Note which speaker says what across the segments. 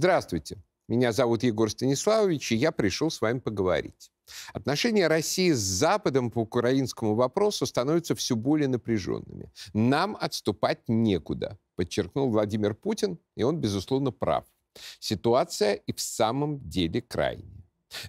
Speaker 1: Здравствуйте, меня зовут Егор Станиславович, и я пришел с вами поговорить. Отношения России с Западом по украинскому вопросу становятся все более напряженными. Нам отступать некуда, подчеркнул Владимир Путин, и он, безусловно, прав. Ситуация и в самом деле крайняя.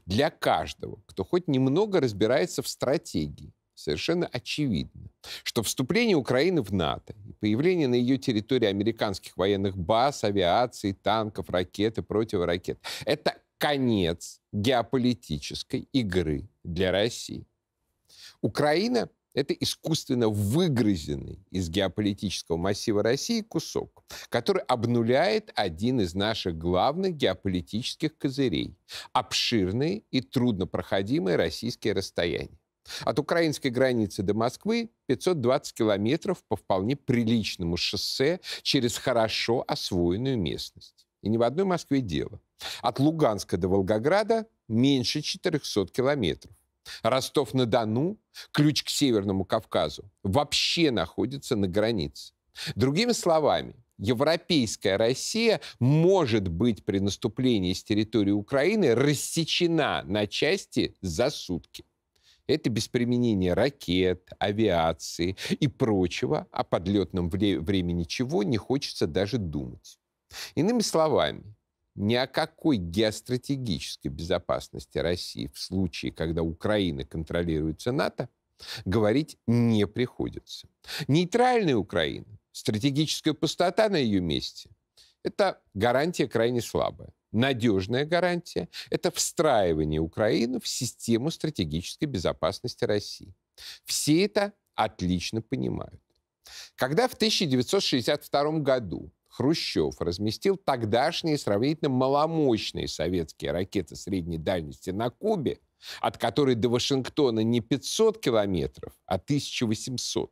Speaker 1: Для каждого, кто хоть немного разбирается в стратегии, совершенно очевидно, что вступление Украины в НАТО и появление на ее территории американских военных баз, авиации, танков, ракет и противоракет – это конец геополитической игры для России. Украина это искусственно выгрызенный из геополитического массива России кусок, который обнуляет один из наших главных геополитических козырей – обширные и труднопроходимые российские расстояния. От украинской границы до Москвы 520 километров по вполне приличному шоссе через хорошо освоенную местность. И ни в одной Москве дело. От Луганска до Волгограда меньше 400 километров. Ростов-на-Дону, ключ к Северному Кавказу, вообще находится на границе. Другими словами, европейская Россия может быть при наступлении с территории Украины рассечена на части за сутки. Это без применения ракет, авиации и прочего, о а подлетном времени чего не хочется даже думать. Иными словами, ни о какой геостратегической безопасности России в случае, когда Украина контролируется НАТО, говорить не приходится. Нейтральная Украина, стратегическая пустота на ее месте – это гарантия крайне слабая. Надежная гарантия – это встраивание Украины в систему стратегической безопасности России. Все это отлично понимают. Когда в 1962 году Хрущев разместил тогдашние сравнительно маломощные советские ракеты средней дальности на Кубе, от которой до Вашингтона не 500 километров, а 1800,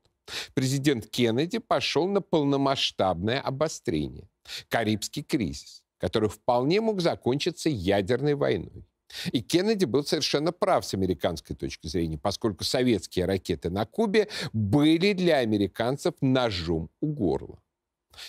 Speaker 1: президент Кеннеди пошел на полномасштабное обострение. Карибский кризис, который вполне мог закончиться ядерной войной. И Кеннеди был совершенно прав с американской точки зрения, поскольку советские ракеты на Кубе были для американцев ножом у горла.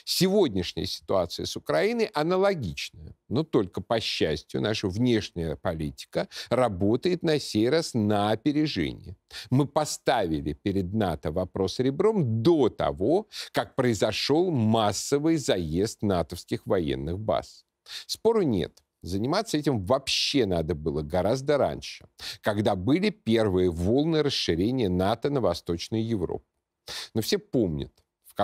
Speaker 1: Сегодняшняя ситуация с Украиной аналогичная, но только, по счастью, наша внешняя политика работает на сей раз на опережение. Мы поставили перед НАТО вопрос ребром до того, как произошел массовый заезд натовских военных баз. Спору нет. Заниматься этим вообще надо было гораздо раньше, когда были первые волны расширения НАТО на Восточную Европу. Но все помнят,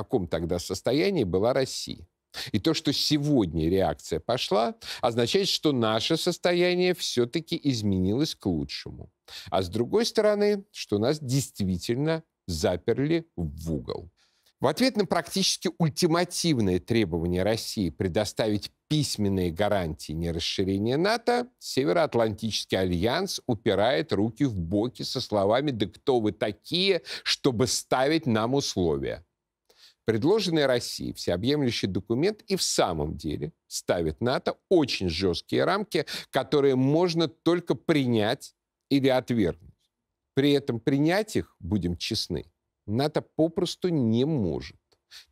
Speaker 1: каком тогда состоянии была Россия. И то, что сегодня реакция пошла, означает, что наше состояние все-таки изменилось к лучшему. А с другой стороны, что нас действительно заперли в угол. В ответ на практически ультимативное требование России предоставить письменные гарантии нерасширения НАТО, Североатлантический альянс упирает руки в боки со словами «Да кто вы такие, чтобы ставить нам условия?» Предложенный России всеобъемлющий документ и в самом деле ставит НАТО очень жесткие рамки, которые можно только принять или отвергнуть. При этом принять их, будем честны, НАТО попросту не может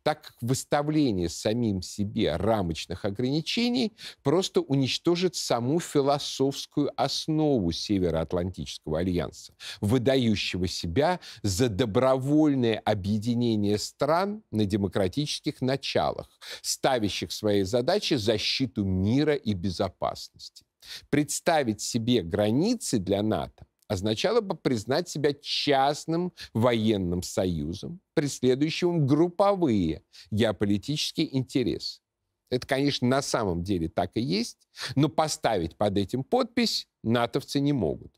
Speaker 1: так как выставление самим себе рамочных ограничений просто уничтожит саму философскую основу Североатлантического альянса, выдающего себя за добровольное объединение стран на демократических началах, ставящих своей задачей защиту мира и безопасности. Представить себе границы для НАТО означало бы признать себя частным военным союзом, преследующим групповые геополитические интересы. Это, конечно, на самом деле так и есть, но поставить под этим подпись натовцы не могут.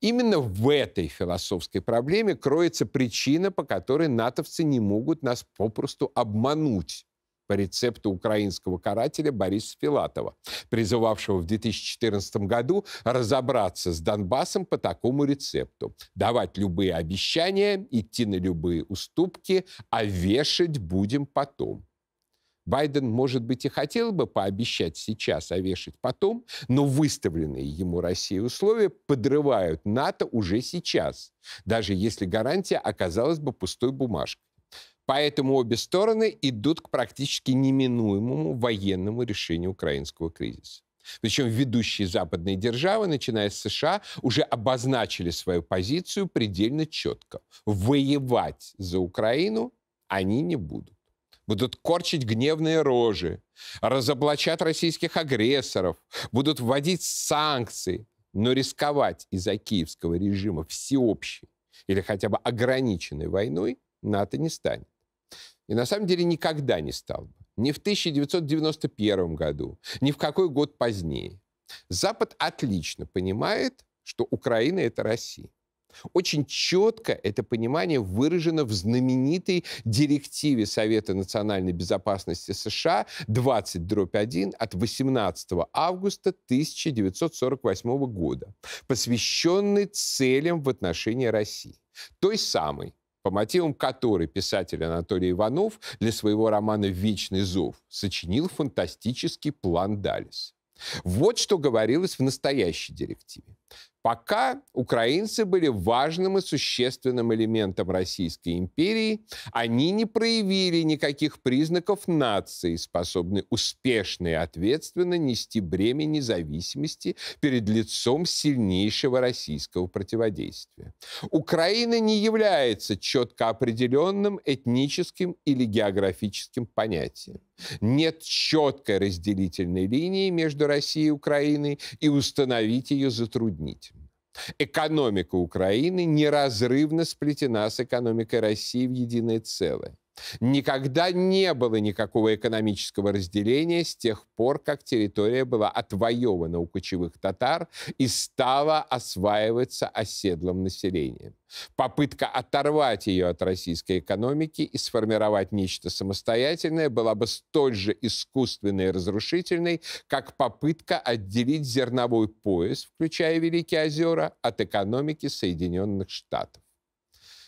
Speaker 1: Именно в этой философской проблеме кроется причина, по которой натовцы не могут нас попросту обмануть по рецепту украинского карателя Бориса Филатова, призывавшего в 2014 году разобраться с Донбассом по такому рецепту. Давать любые обещания, идти на любые уступки, а вешать будем потом. Байден, может быть, и хотел бы пообещать сейчас, а вешать потом, но выставленные ему Россией условия подрывают НАТО уже сейчас, даже если гарантия оказалась бы пустой бумажкой. Поэтому обе стороны идут к практически неминуемому военному решению украинского кризиса. Причем ведущие западные державы, начиная с США, уже обозначили свою позицию предельно четко. Воевать за Украину они не будут. Будут корчить гневные рожи, разоблачать российских агрессоров, будут вводить санкции, но рисковать из-за киевского режима всеобщей или хотя бы ограниченной войной НАТО не станет. И на самом деле никогда не стал бы. Ни в 1991 году, ни в какой год позднее. Запад отлично понимает, что Украина — это Россия. Очень четко это понимание выражено в знаменитой директиве Совета национальной безопасности США 20-1 от 18 августа 1948 года, посвященной целям в отношении России. Той самой, по мотивам которой писатель Анатолий Иванов для своего романа «Вечный зов» сочинил фантастический план Далис. Вот что говорилось в настоящей директиве. Пока украинцы были важным и существенным элементом Российской империи, они не проявили никаких признаков нации, способной успешно и ответственно нести бремя независимости перед лицом сильнейшего российского противодействия. Украина не является четко определенным этническим или географическим понятием. Нет четкой разделительной линии между Россией и Украиной, и установить ее затруднительно. Экономика Украины неразрывно сплетена с экономикой России в единое целое. Никогда не было никакого экономического разделения с тех пор, как территория была отвоевана у кочевых татар и стала осваиваться оседлым населением. Попытка оторвать ее от российской экономики и сформировать нечто самостоятельное была бы столь же искусственной и разрушительной, как попытка отделить зерновой пояс, включая Великие озера, от экономики Соединенных Штатов.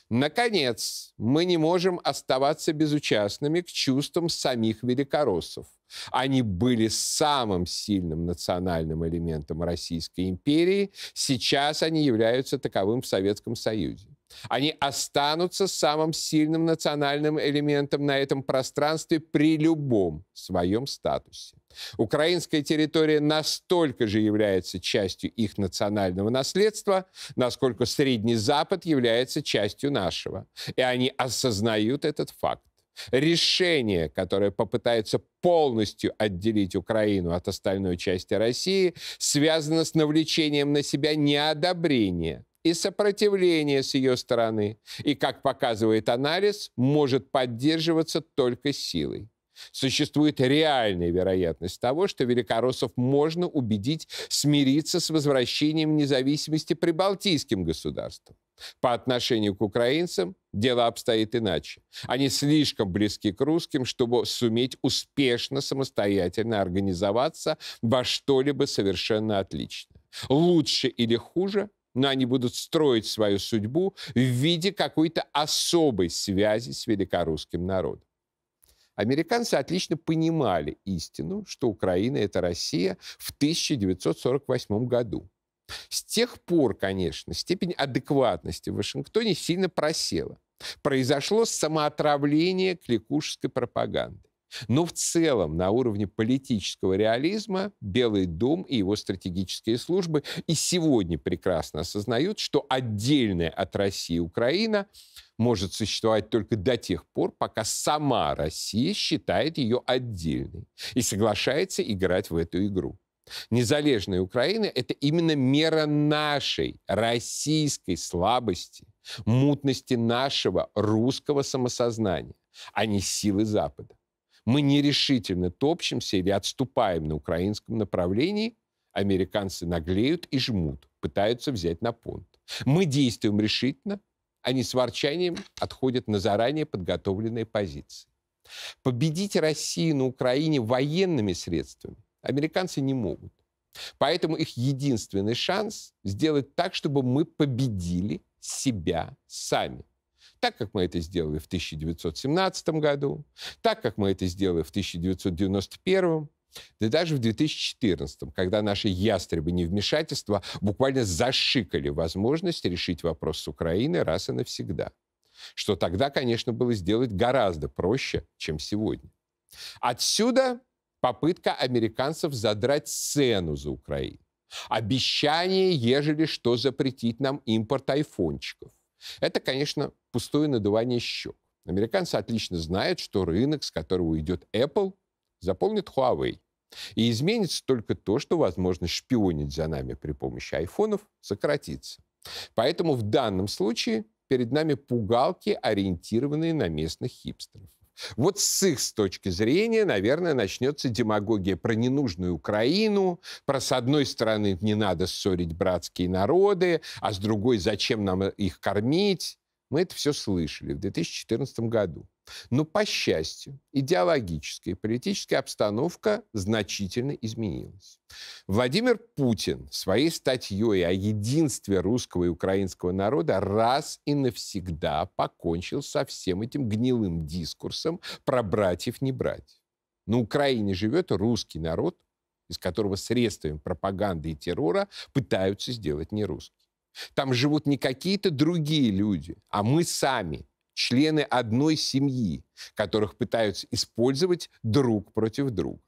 Speaker 1: Наконец, мы не можем оставаться безучастными к чувствам самих великороссов. Они были самым сильным национальным элементом Российской империи, сейчас они являются таковым в Советском Союзе. Они останутся самым сильным национальным элементом на этом пространстве при любом своем статусе. Украинская территория настолько же является частью их национального наследства, насколько Средний Запад является частью нашего. И они осознают этот факт. Решение, которое попытается полностью отделить Украину от остальной части России, связано с навлечением на себя неодобрения и сопротивление с ее стороны, и, как показывает анализ, может поддерживаться только силой. Существует реальная вероятность того, что великороссов можно убедить смириться с возвращением независимости прибалтийским государствам. По отношению к украинцам дело обстоит иначе. Они слишком близки к русским, чтобы суметь успешно самостоятельно организоваться во что-либо совершенно отлично. Лучше или хуже но они будут строить свою судьбу в виде какой-то особой связи с великорусским народом. Американцы отлично понимали истину, что Украина – это Россия в 1948 году. С тех пор, конечно, степень адекватности в Вашингтоне сильно просела. Произошло самоотравление кликушеской пропаганды. Но в целом на уровне политического реализма Белый дом и его стратегические службы и сегодня прекрасно осознают, что отдельная от России Украина может существовать только до тех пор, пока сама Россия считает ее отдельной и соглашается играть в эту игру. Незалежная Украина — это именно мера нашей российской слабости, мутности нашего русского самосознания, а не силы Запада. Мы нерешительно топчемся или отступаем на украинском направлении, американцы наглеют и жмут, пытаются взять на понт. Мы действуем решительно, они с ворчанием отходят на заранее подготовленные позиции. Победить Россию на Украине военными средствами американцы не могут. Поэтому их единственный шанс сделать так, чтобы мы победили себя сами – так, как мы это сделали в 1917 году, так, как мы это сделали в 1991 да даже в 2014, когда наши ястребы невмешательства буквально зашикали возможность решить вопрос с Украиной раз и навсегда. Что тогда, конечно, было сделать гораздо проще, чем сегодня. Отсюда попытка американцев задрать цену за Украину. Обещание, ежели что, запретить нам импорт айфончиков. Это, конечно, пустое надувание щек. Американцы отлично знают, что рынок, с которого идет Apple, заполнит Huawei. И изменится только то, что возможность шпионить за нами при помощи айфонов сократится. Поэтому в данном случае перед нами пугалки, ориентированные на местных хипстеров. Вот с их с точки зрения, наверное, начнется демагогия про ненужную Украину, про, с одной стороны, не надо ссорить братские народы, а с другой, зачем нам их кормить. Мы это все слышали в 2014 году. Но, по счастью, идеологическая и политическая обстановка значительно изменилась. Владимир Путин своей статьей о единстве русского и украинского народа раз и навсегда покончил со всем этим гнилым дискурсом про братьев не брать. На Украине живет русский народ, из которого средствами пропаганды и террора пытаются сделать не русский. Там живут не какие-то другие люди, а мы сами, члены одной семьи, которых пытаются использовать друг против друга.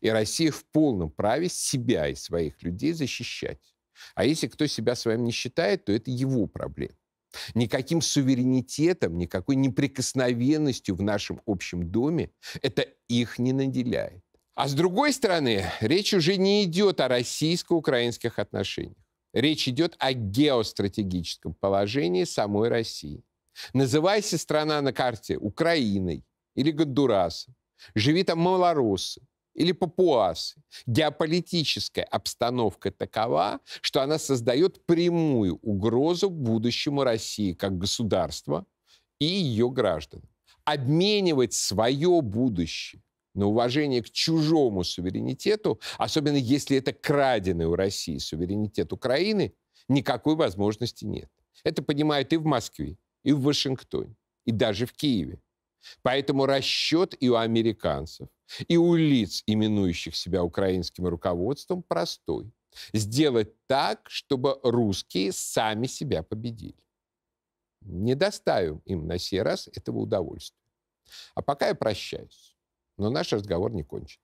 Speaker 1: И Россия в полном праве себя и своих людей защищать. А если кто себя своим не считает, то это его проблема. Никаким суверенитетом, никакой неприкосновенностью в нашем общем доме это их не наделяет. А с другой стороны, речь уже не идет о российско-украинских отношениях речь идет о геостратегическом положении самой России. Называйся страна на карте Украиной или Гондурасом, живи там малоросы или папуасы. Геополитическая обстановка такова, что она создает прямую угрозу будущему России как государства и ее гражданам Обменивать свое будущее на уважение к чужому суверенитету, особенно если это краденый у России суверенитет Украины, никакой возможности нет. Это понимают и в Москве, и в Вашингтоне, и даже в Киеве. Поэтому расчет и у американцев, и у лиц, именующих себя украинским руководством, простой. Сделать так, чтобы русские сами себя победили. Не доставим им на сей раз этого удовольствия. А пока я прощаюсь. Но наш разговор не кончен.